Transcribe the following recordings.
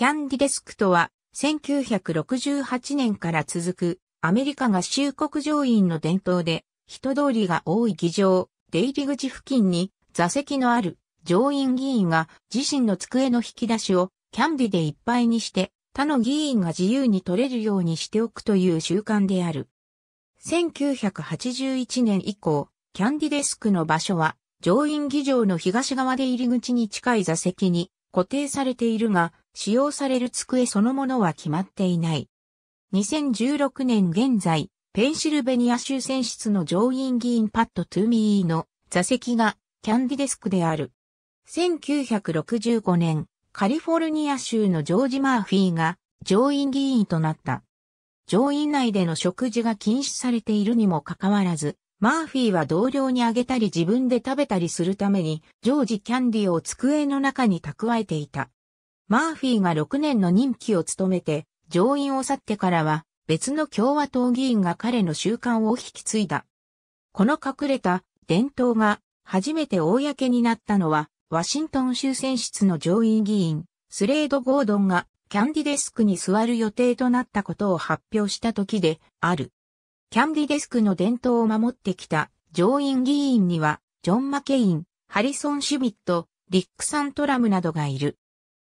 キャンディデスクとは、1968年から続く、アメリカ合衆国上院の伝統で、人通りが多い議場、出入り口付近に座席のある上院議員が自身の机の引き出しをキャンディでいっぱいにして他の議員が自由に取れるようにしておくという習慣である。1981年以降、キャンディデスクの場所は上院議場の東側で入り口に近い座席に固定されているが、使用される机そのものは決まっていない。2016年現在、ペンシルベニア州選出の上院議員パット・トゥーミーの座席がキャンディデスクである。1965年、カリフォルニア州のジョージ・マーフィーが上院議員となった。上院内での食事が禁止されているにもかかわらず、マーフィーは同僚にあげたり自分で食べたりするために、常時キャンディーを机の中に蓄えていた。マーフィーが6年の任期を務めて、上院を去ってからは、別の共和党議員が彼の習慣を引き継いだ。この隠れた伝統が初めて公になったのは、ワシントン州選出の上院議員、スレード・ゴードンがキャンディデスクに座る予定となったことを発表した時である。キャンディデスクの伝統を守ってきた上院議員には、ジョン・マケイン、ハリソン・シュビット、リック・サントラムなどがいる。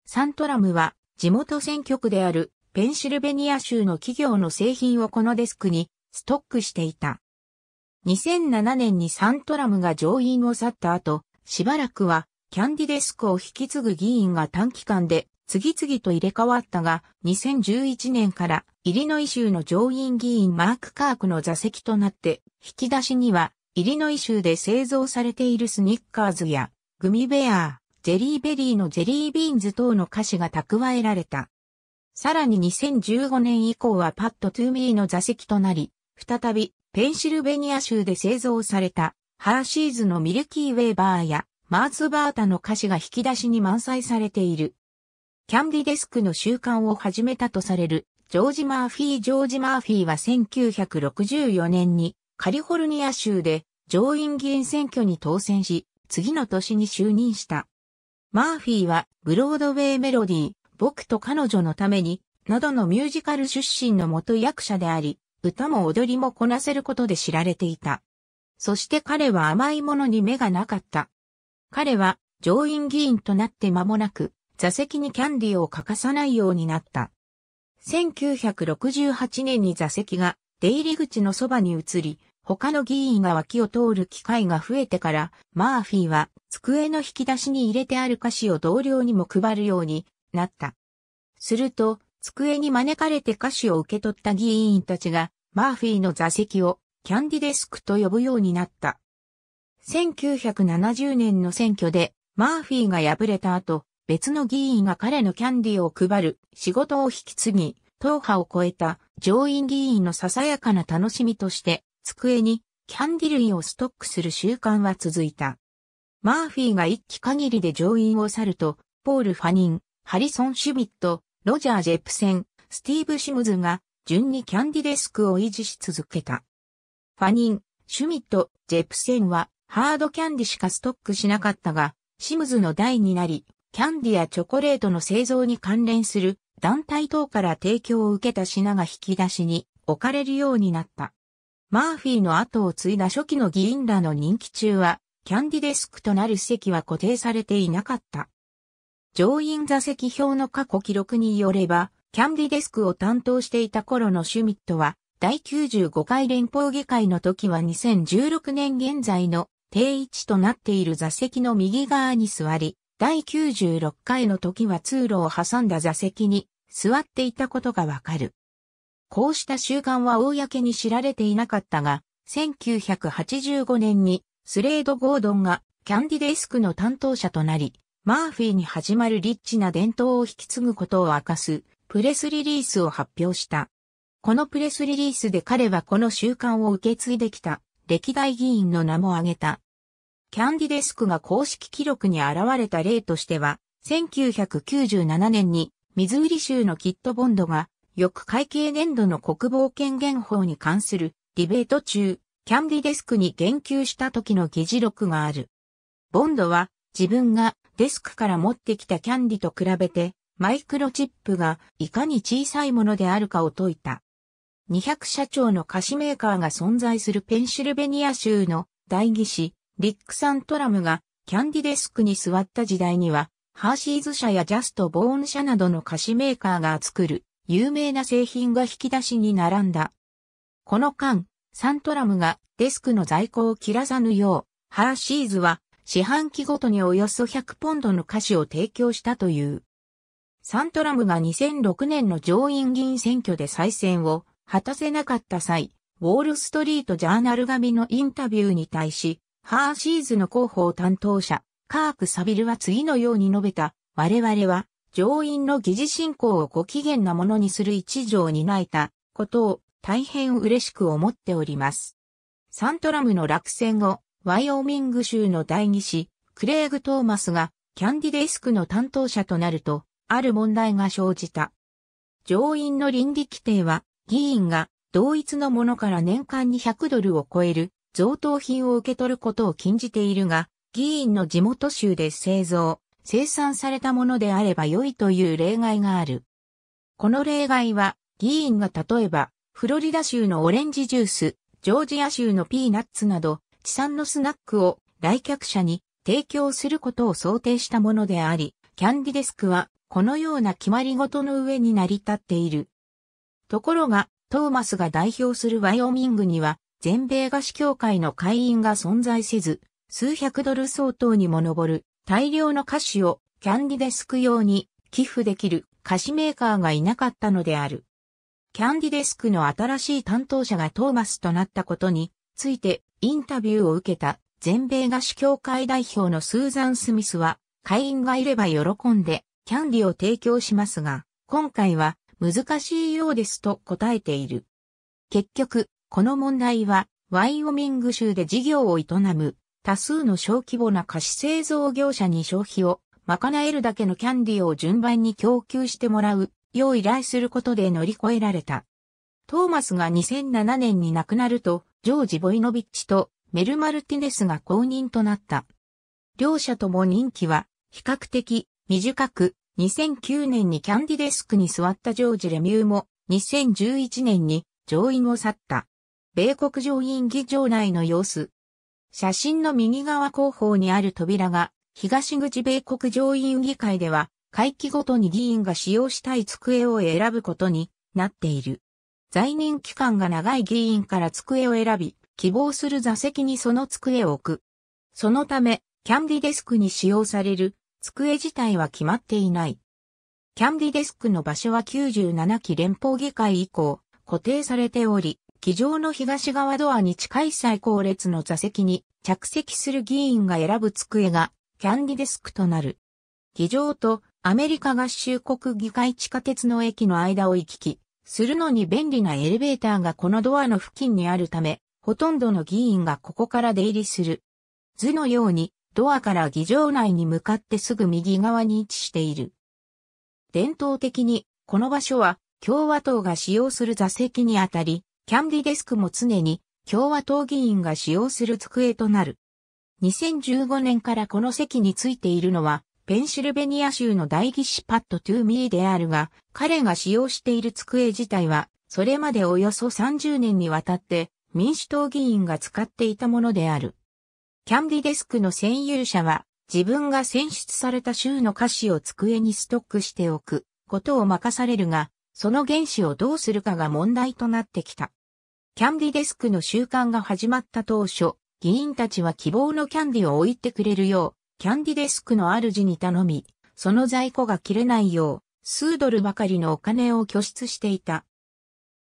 サントラムは、地元選挙区であるペンシルベニア州の企業の製品をこのデスクにストックしていた。2007年にサントラムが上院を去った後、しばらくはキャンディデスクを引き継ぐ議員が短期間で次々と入れ替わったが、2011年からイリノイ州の上院議員マーク・カークの座席となって、引き出しには、イリノイ州で製造されているスニッカーズや、グミベアー、ジェリーベリーのジェリービーンズ等の歌詞が蓄えられた。さらに2015年以降はパッド・トゥーミーの座席となり、再びペンシルベニア州で製造されたハーシーズのミルキーウェーバーやマーズバータの歌詞が引き出しに満載されている。キャンディデスクの習慣を始めたとされる、ジョージ・マーフィー・ジョージ・マーフィーは1964年にカリフォルニア州で上院議員選挙に当選し、次の年に就任した。マーフィーはブロードウェイメロディー、僕と彼女のために、などのミュージカル出身の元役者であり、歌も踊りもこなせることで知られていた。そして彼は甘いものに目がなかった。彼は上院議員となって間もなく、座席にキャンディーを欠かさないようになった。1968年に座席が出入り口のそばに移り、他の議員が脇を通る機会が増えてから、マーフィーは机の引き出しに入れてある菓子を同僚にも配るようになった。すると、机に招かれて歌詞を受け取った議員たちが、マーフィーの座席をキャンディデスクと呼ぶようになった。1970年の選挙で、マーフィーが敗れた後、別の議員が彼のキャンディーを配る仕事を引き継ぎ、党派を超えた上院議員のささやかな楽しみとして、机にキャンディ類をストックする習慣は続いた。マーフィーが一期限りで上院を去ると、ポール・ファニン、ハリソン・シュミット、ロジャー・ジェプセン、スティーブ・シムズが順にキャンディデスクを維持し続けた。ファニン、シュミット、ジェプセンはハードキャンディしかストックしなかったが、シムズの代になり、キャンディやチョコレートの製造に関連する団体等から提供を受けた品が引き出しに置かれるようになった。マーフィーの後を継いだ初期の議員らの任期中は、キャンディデスクとなる席は固定されていなかった。上院座席表の過去記録によれば、キャンディデスクを担当していた頃のシュミットは、第95回連邦議会の時は2016年現在の定位置となっている座席の右側に座り、第96回の時は通路を挟んだ座席に座っていたことがわかる。こうした習慣は公に知られていなかったが、1985年にスレード・ゴードンがキャンディデスクの担当者となり、マーフィーに始まるリッチな伝統を引き継ぐことを明かすプレスリリースを発表した。このプレスリリースで彼はこの習慣を受け継いできた歴代議員の名も挙げた。キャンディデスクが公式記録に現れた例としては、1997年にミズーリ州のキットボンドが、翌会計年度の国防権限法に関するディベート中、キャンディデスクに言及した時の議事録がある。ボンドは自分がデスクから持ってきたキャンディと比べてマイクロチップがいかに小さいものであるかを説いた。200社長の菓子メーカーが存在するペンシルベニア州の大義士リックサントラムがキャンディデスクに座った時代には、ハーシーズ社やジャスト・ボーン社などの菓子メーカーが作る有名な製品が引き出しに並んだ。この間、サントラムがデスクの在庫を切らさぬよう、ハーシーズは市販機ごとにおよそ100ポンドの菓子を提供したという。サントラムが2006年の上院議員選挙で再選を果たせなかった際、ウォールストリートジャーナル紙のインタビューに対し、ハーシーズの広報担当者、カーク・サビルは次のように述べた。我々は、上院の議事進行をご機嫌なものにする一条を担えたことを大変嬉しく思っております。サントラムの落選後、ワイオミング州の第二子、クレイグ・トーマスがキャンディデスクの担当者となると、ある問題が生じた。上院の倫理規定は、議員が同一のものから年間に100ドルを超える贈答品を受け取ることを禁じているが、議員の地元州で製造、生産されたものであれば良いという例外がある。この例外は、議員が例えば、フロリダ州のオレンジジュース、ジョージア州のピーナッツなど、地産のスナックを来客者に提供することを想定したものであり、キャンディデスクはこのような決まり事の上に成り立っている。ところが、トーマスが代表するワイオミングには、全米菓子協会の会員が存在せず、数百ドル相当にも上る大量の菓子をキャンディデスク用に寄付できる菓子メーカーがいなかったのである。キャンディデスクの新しい担当者がトーマスとなったことについてインタビューを受けた全米菓子協会代表のスーザン・スミスは会員がいれば喜んでキャンディを提供しますが、今回は難しいようですと答えている。結局、この問題は、ワイオミング州で事業を営む、多数の小規模な菓子製造業者に消費を賄えるだけのキャンディを順番に供給してもらう、よう依頼することで乗り越えられた。トーマスが2007年に亡くなると、ジョージ・ボイノビッチとメル・マルティネスが公認となった。両者とも任期は比較的短く、2009年にキャンディデスクに座ったジョージ・レミューも2011年に上院を去った。米国上院議場内の様子。写真の右側後方にある扉が、東口米国上院議会では、会期ごとに議員が使用したい机を選ぶことになっている。在任期間が長い議員から机を選び、希望する座席にその机を置く。そのため、キャンディデスクに使用される机自体は決まっていない。キャンディデスクの場所は97期連邦議会以降固定されており、議場の東側ドアに近い最高列の座席に着席する議員が選ぶ机がキャンディデスクとなる。議場とアメリカ合衆国議会地下鉄の駅の間を行き来するのに便利なエレベーターがこのドアの付近にあるため、ほとんどの議員がここから出入りする。図のようにドアから議場内に向かってすぐ右側に位置している。伝統的にこの場所は共和党が使用する座席にあたり、キャンディデスクも常に共和党議員が使用する机となる。2015年からこの席についているのは、ペンシルベニア州の代議士パッド・トゥーミーであるが、彼が使用している机自体は、それまでおよそ30年にわたって民主党議員が使っていたものである。キャンディデスクの占有者は、自分が選出された州の歌詞を机にストックしておくことを任されるが、その原子をどうするかが問題となってきた。キャンディデスクの習慣が始まった当初、議員たちは希望のキャンディを置いてくれるよう、キャンディデスクの主に頼み、その在庫が切れないよう、数ドルばかりのお金を拠出していた。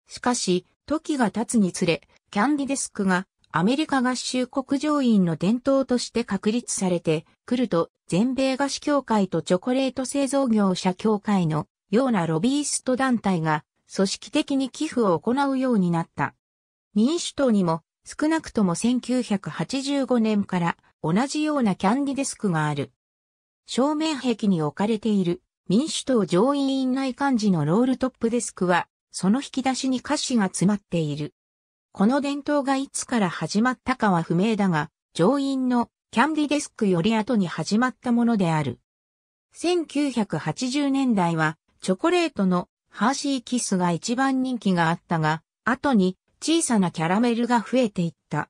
しかし、時が経つにつれ、キャンディデスクがアメリカ合衆国上院の伝統として確立されてくると、全米菓子協会とチョコレート製造業者協会のようなロビースト団体が組織的に寄付を行うようになった。民主党にも少なくとも1985年から同じようなキャンディデスクがある。正面壁に置かれている民主党上院院内幹事のロールトップデスクは、その引き出しに歌詞が詰まっている。この伝統がいつから始まったかは不明だが、上院のキャンディデスクより後に始まったものである。1980年代はチョコレートのハーシーキスが一番人気があったが、後に小さなキャラメルが増えていった。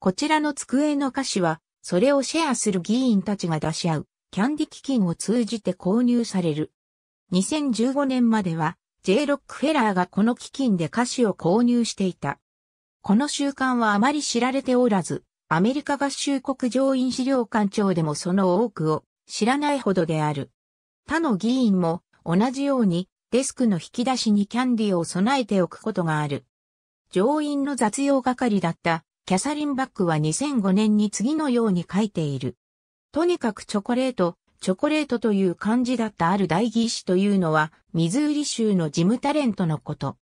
こちらの机の菓子は、それをシェアする議員たちが出し合う、キャンディ基金を通じて購入される。2015年までは、J. ロックフェラーがこの基金で菓子を購入していた。この習慣はあまり知られておらず、アメリカ合衆国上院資料館長でもその多くを知らないほどである。他の議員も同じようにデスクの引き出しにキャンディーを備えておくことがある。上院の雑用係だったキャサリン・バックは2005年に次のように書いている。とにかくチョコレート、チョコレートという漢字だったある大議士というのは、ミズーリ州の事務タレントのこと。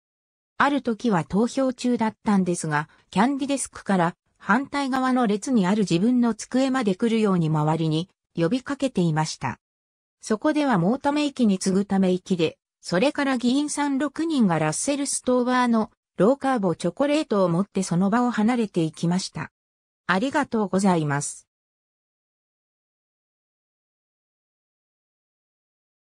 ある時は投票中だったんですが、キャンディデスクから反対側の列にある自分の机まで来るように周りに呼びかけていました。そこではもうため息に次ぐため息で、それから議員さん6人がラッセル・ストーバーのローカーボチョコレートを持ってその場を離れていきました。ありがとうございます。